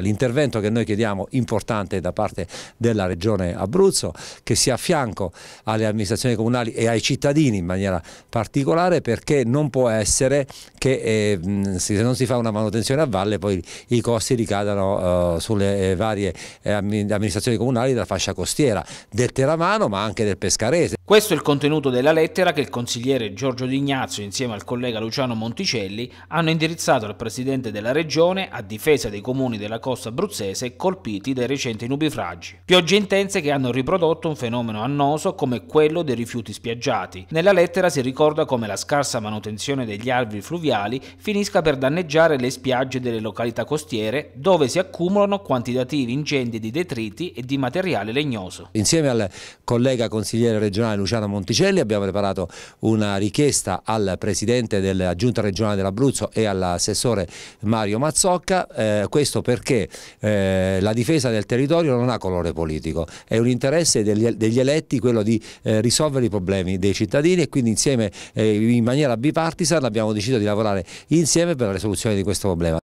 L'intervento che noi chiediamo importante da parte della Regione Abruzzo che sia a fianco alle amministrazioni comunali e ai cittadini in maniera particolare perché non può essere che eh, se non si fa una manutenzione a valle poi i costi ricadano eh, sulle eh, varie eh, amministrazioni comunali della fascia costiera del Teramano ma anche del Pescarese. Questo è il contenuto della lettera che il consigliere Giorgio D'Ignazio insieme al collega Luciano Monticelli hanno indirizzato al Presidente della Regione a difesa dei comuni della costa costa abruzzese colpiti dai recenti nubifragi. Piogge intense che hanno riprodotto un fenomeno annoso come quello dei rifiuti spiaggiati. Nella lettera si ricorda come la scarsa manutenzione degli alvei fluviali finisca per danneggiare le spiagge delle località costiere dove si accumulano quantitativi incendi di detriti e di materiale legnoso. Insieme al collega consigliere regionale Luciano Monticelli abbiamo preparato una richiesta al presidente della giunta regionale dell'Abruzzo e all'assessore Mario Mazzocca, eh, questo perché perché eh, la difesa del territorio non ha colore politico, è un interesse degli, degli eletti quello di eh, risolvere i problemi dei cittadini e quindi insieme eh, in maniera bipartisan abbiamo deciso di lavorare insieme per la risoluzione di questo problema.